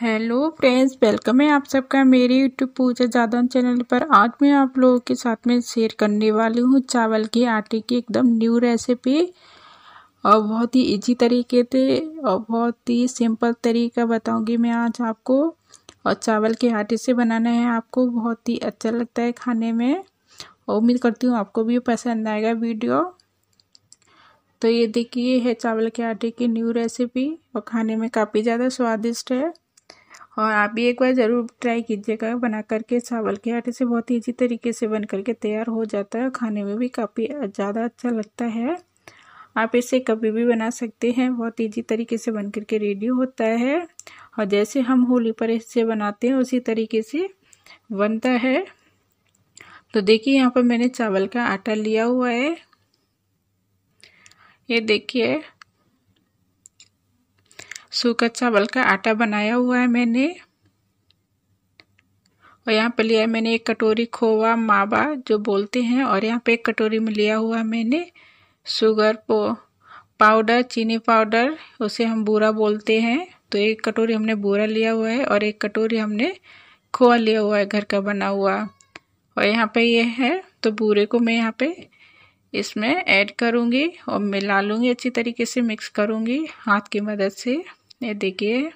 hello friends welcome है आप सबका मेरे यूट्यूब पूजा जादव चैनल पर आज मैं आप लोगों के साथ में शेयर करने वाली हूँ चावल के आटे की एकदम न्यू रेसिपी और बहुत ही इजी तरीके से और बहुत ही सिंपल तरीका बताऊँगी मैं आज आपको और चावल के आटे से बनाना है आपको बहुत ही अच्छा लगता है खाने में और उम्मीद करती हूँ आपको भी पसंद आएगा वीडियो तो ये देखिए है चावल के आटे की न्यू रेसिपी और खाने में काफ़ी ज़्यादा स्वादिष्ट है और आप भी एक बार ज़रूर ट्राई कीजिएगा बना करके चावल के आटे से बहुत ईजी तरीके से बन करके तैयार हो जाता है खाने में भी काफ़ी ज़्यादा अच्छा लगता है आप इसे कभी भी बना सकते हैं बहुत ईजी तरीके से बन करके रेडी होता है और जैसे हम होली पर इसे बनाते हैं उसी तरीके से बनता है तो देखिए यहाँ पर मैंने चावल का आटा लिया हुआ है ये देखिए सूखा चावल का आटा बनाया हुआ है मैंने और यहाँ पे लिया है मैंने एक कटोरी खोवा मावा जो बोलते हैं और यहाँ पे एक कटोरी में लिया हुआ है मैंने शुगर पो पाउडर चीनी पाउडर उसे हम बूरा बोलते हैं तो एक कटोरी हमने बूरा लिया हुआ है और एक कटोरी हमने खोआ लिया हुआ है घर का बना हुआ और यहाँ पे ये है तो बूरे को मैं यहाँ पे इसमें ऐड करूँगी और मिला लूँगी अच्छी तरीके से मिक्स करूँगी हाथ की मदद से ये देखिए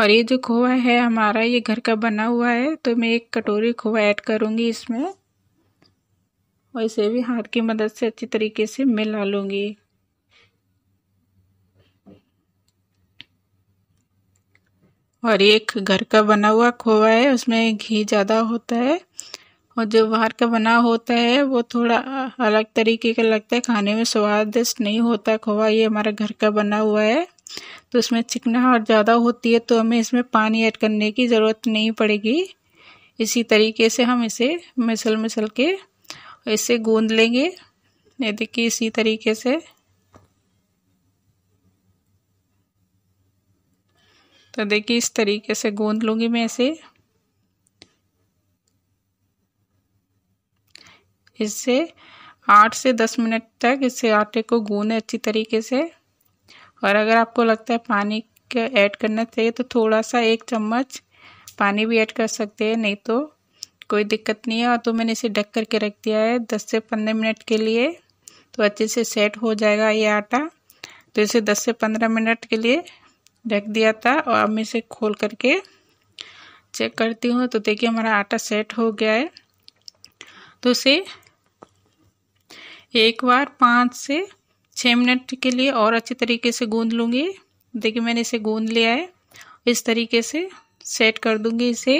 और ये जो खोआ है हमारा ये घर का बना हुआ है तो मैं एक कटोरी खोआ ऐड करूँगी इसमें और इसे भी हाथ की मदद से अच्छी तरीके से मिला लूँगी और ये एक घर का बना हुआ खोआ है उसमें घी ज़्यादा होता है और जो बाहर का बना होता है वो थोड़ा अलग तरीके का लगता है खाने में स्वादिष्ट नहीं होता खोवा ये हमारा घर का बना हुआ है तो इसमें चिकनाहट ज़्यादा होती है तो हमें इसमें पानी ऐड करने की ज़रूरत नहीं पड़ेगी इसी तरीके से हम इसे मिसल मिसल के इसे गूंद लेंगे ये देखिए इसी तरीके से तो देखिए इस तरीके से गूंद लूँगी मैं इसे इससे आठ से दस मिनट तक इसे आटे को गूंदें अच्छी तरीके से और अगर आपको लगता है पानी का ऐड करना चाहिए तो थोड़ा सा एक चम्मच पानी भी ऐड कर सकते हैं नहीं तो कोई दिक्कत नहीं है और तो मैंने इसे ढक करके रख दिया है दस से पंद्रह मिनट के लिए तो अच्छे से सेट हो जाएगा ये आटा तो इसे दस से पंद्रह मिनट के लिए ढक दिया था और अब मैं इसे खोल करके चेक करती हूँ तो देखिए हमारा आटा सेट हो गया है तो इसे एक बार पाँच से छः मिनट के लिए और अच्छे तरीके से गूंद लूँगी देखिए मैंने इसे गूंद लिया है इस तरीके से सेट कर दूँगी इसे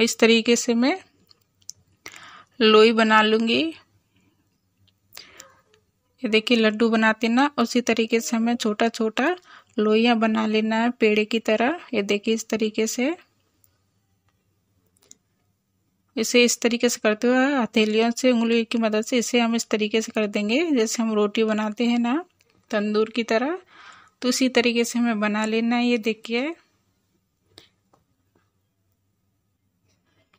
इस तरीके से मैं लोई बना लूँगी ये देखिए लड्डू बनाते ना उसी तरीके से हमें छोटा छोटा लोइयाँ बना लेना है पेड़े की तरह ये देखिए इस तरीके से इसे इस तरीके से करते हुए हथेलियों से उंगली की मदद से इसे हम इस तरीके से कर देंगे जैसे हम रोटी बनाते हैं ना तंदूर की तरह तो इसी तरीके से हमें बना लेना है ये देखिए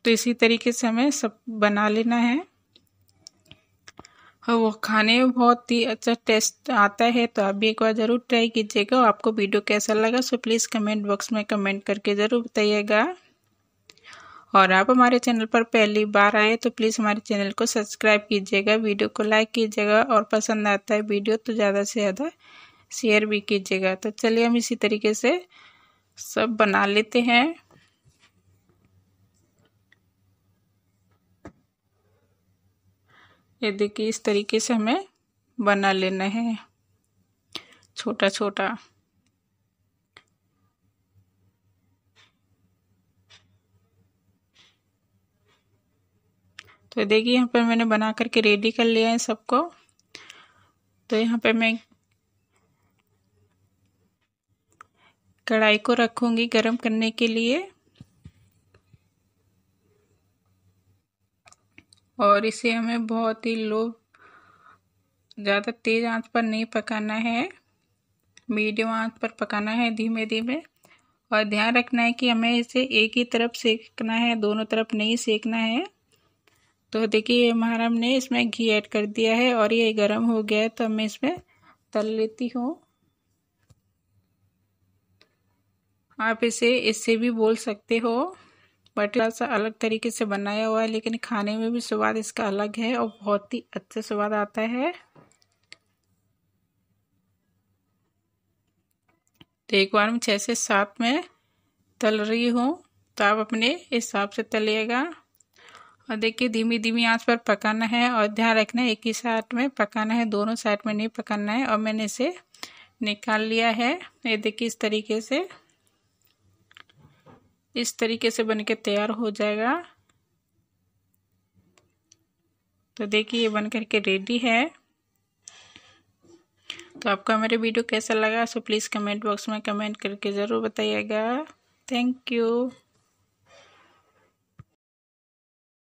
तो इसी तरीके से हमें सब बना लेना है और वो खाने में बहुत ही अच्छा टेस्ट आता है तो आप भी एक बार ज़रूर ट्राई कीजिएगा और आपको वीडियो कैसा लगा सो प्लीज़ कमेंट बॉक्स में कमेंट करके ज़रूर बताइएगा और आप हमारे चैनल पर पहली बार आए तो प्लीज़ हमारे चैनल को सब्सक्राइब कीजिएगा वीडियो को लाइक कीजिएगा और पसंद आता है वीडियो तो ज़्यादा से ज़्यादा शेयर भी कीजिएगा तो चलिए हम इसी तरीके से सब बना लेते हैं ये देखिए इस तरीके से हमें बना लेना है छोटा छोटा तो देखिए यहाँ पर मैंने बना करके रेडी कर लिया है सबको तो यहाँ पर मैं कढ़ाई को रखूँगी गरम करने के लिए और इसे हमें बहुत ही लो ज़्यादा तेज़ आंच पर नहीं पकाना है मीडियम आंच पर पकाना है धीमे धीमे और ध्यान रखना है कि हमें इसे एक ही तरफ सेकना है दोनों तरफ नहीं सेकना है तो देखिए हमारा हमने इसमें घी ऐड कर दिया है और ये गर्म हो गया है तो मैं इसमें तल लेती हूँ आप इसे इससे भी बोल सकते हो बट थोड़ा सा अलग तरीके से बनाया हुआ है लेकिन खाने में भी स्वाद इसका अलग है और बहुत ही अच्छा स्वाद आता है तो एक बार मैं छः से सात में तल रही हूँ तो आप अपने हिसाब से तलिएगा और देखिए धीमी धीमी आंच पर पकाना है और ध्यान रखना है एक ही साइड में पकाना है दोनों साइड में नहीं पकाना है और मैंने इसे निकाल लिया है ये देखिए इस तरीके से इस तरीके से बनके तैयार हो जाएगा तो देखिए ये बन करके रेडी है तो आपको मेरे वीडियो कैसा लगा सो प्लीज़ कमेंट बॉक्स में कमेंट करके ज़रूर बताइएगा थैंक यू